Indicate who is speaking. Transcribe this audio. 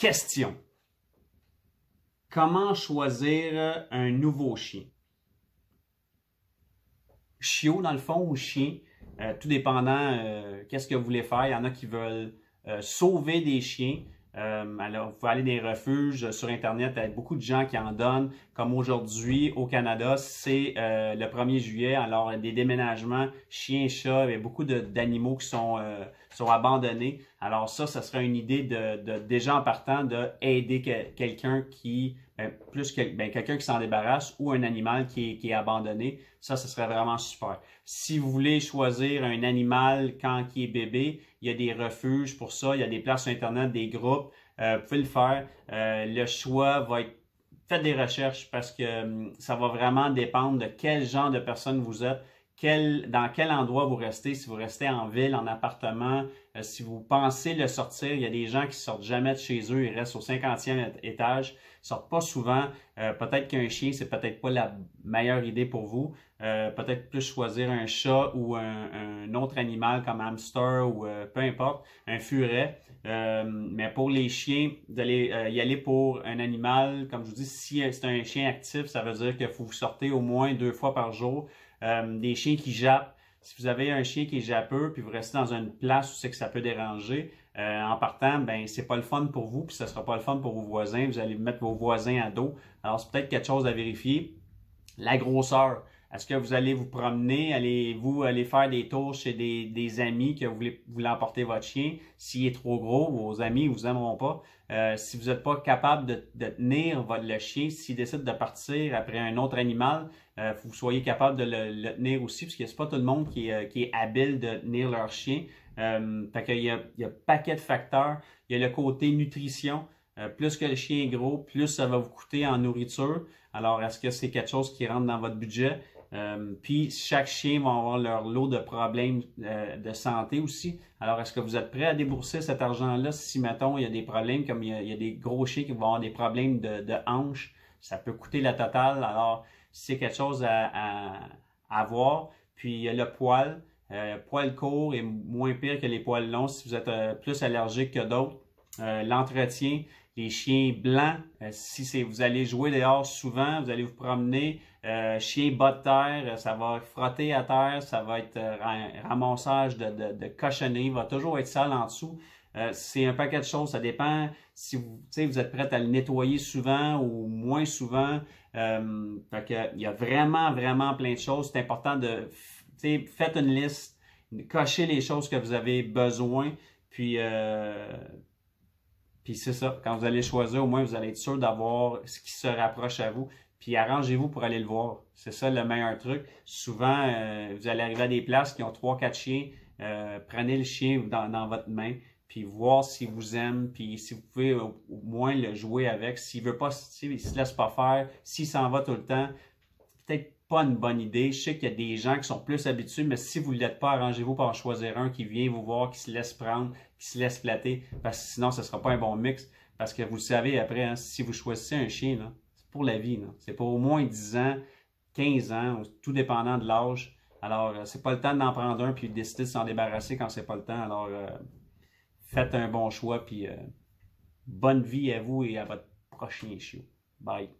Speaker 1: Question. Comment choisir un nouveau chien? Chiot, dans le fond, ou chien, euh, tout dépendant euh, qu'est-ce que vous voulez faire. Il y en a qui veulent euh, sauver des chiens, euh, alors, vous pouvez aller dans les refuges euh, sur Internet. Il y a beaucoup de gens qui en donnent. Comme aujourd'hui, au Canada, c'est euh, le 1er juillet. Alors, des déménagements, chiens, chats, il beaucoup d'animaux qui sont, sont abandonnés. Alors ça, ça serait une idée de, de déjà en partant d'aider aider quelqu'un qui euh, plus ben, quelqu'un qui s'en débarrasse ou un animal qui est, qui est, abandonné. Ça, ce serait vraiment super. Si vous voulez choisir un animal quand il est bébé, il y a des refuges pour ça, il y a des places sur Internet, des groupes. Euh, vous pouvez le faire. Euh, le choix va être... Faites des recherches parce que hum, ça va vraiment dépendre de quel genre de personne vous êtes quel, dans quel endroit vous restez, si vous restez en ville, en appartement, euh, si vous pensez le sortir, il y a des gens qui sortent jamais de chez eux, ils restent au cinquantième étage, sortent pas souvent. Euh, peut-être qu'un chien, c'est peut-être pas la meilleure idée pour vous. Euh, peut-être plus choisir un chat ou un, autre animal comme hamster ou peu importe, un furet. mais pour les chiens, d'aller y aller pour un animal, comme je vous dis, si c'est un chien actif, ça veut dire que vous sortez au moins deux fois par jour. Euh, des chiens qui jappent. Si vous avez un chien qui est puis vous restez dans une place où c'est que ça peut déranger, euh, en partant, ben c'est pas le fun pour vous, puis ça sera pas le fun pour vos voisins. Vous allez mettre vos voisins à dos. Alors, c'est peut-être quelque chose à vérifier. La grosseur. Est-ce que vous allez vous promener? Allez-vous aller faire des tours chez des, des amis que vous voulez, vous voulez emporter votre chien? S'il est trop gros, vos amis ne vous aimeront pas. Euh, si vous n'êtes pas capable de, de tenir votre, chien, s'il décide de partir après un autre animal, euh, vous soyez capable de le, tenir aussi, parce que c'est pas tout le monde qui, est, euh, qui est habile de tenir leur chien. Euh, y a, il y a un paquet de facteurs. Il y a le côté nutrition. plus que le chien est gros, plus ça va vous coûter en nourriture. Alors, est-ce que c'est quelque chose qui rentre dans votre budget? Euh, puis chaque chien va avoir leur lot de problèmes euh, de santé aussi. Alors, est-ce que vous êtes prêt à débourser cet argent-là si, mettons, il y a des problèmes, comme il y a, des gros chiens qui vont avoir des problèmes de, hanches, ça peut coûter la totale. Alors, c'est quelque chose à, à, à, voir. Puis le poil, euh, poil court est moins pire que les poils longs si vous êtes plus allergique que d'autres. Euh, l'entretien, les chiens blancs. Euh, si c'est, vous allez jouer dehors souvent, vous allez vous promener, euh, chien bas de terre, euh, ça va frotter à terre, ça va être un ramassage de, de, de va toujours être sale en dessous. c'est un paquet de choses, ça dépend si vous, vous êtes prête à le nettoyer souvent ou moins souvent. Fait que, il y a vraiment, vraiment plein de choses. C'est important de, faites une liste, cocher les choses que vous avez besoin. Puis, puis c'est ça, quand vous allez choisir, au moins vous allez être sûr d'avoir ce qui se rapproche à vous. Puis arrangez-vous pour aller le voir. C'est ça le meilleur truc. Souvent, euh, vous allez arriver à des places qui ont trois, quatre chiens. Euh, prenez le chien dans, votre main, puis voir s'il vous aime, puis si vous pouvez au, moins le jouer avec. S'il veut pas, s'il se laisse pas faire, s'il s'en va tout le temps, peut-être pas une bonne idée. Je sais qu'il y a des gens qui sont plus habitués, mais si vous ne l'êtes pas, arrangez-vous pour en choisir un qui vient vous voir, qui se laisse prendre, qui se laisse flatter, parce que sinon, ce ne sera pas un bon mix. Parce que vous savez, après, hein, si vous choisissez un chien, c'est pour la vie. C'est pour au moins 10 ans, 15 ans, tout dépendant de l'âge. Alors, ce euh, c'est pas le temps d'en prendre un puis de décider de s'en débarrasser quand c'est pas le temps. Alors, euh, faites un bon choix puis euh, bonne vie à vous et à votre prochain chiot. Bye.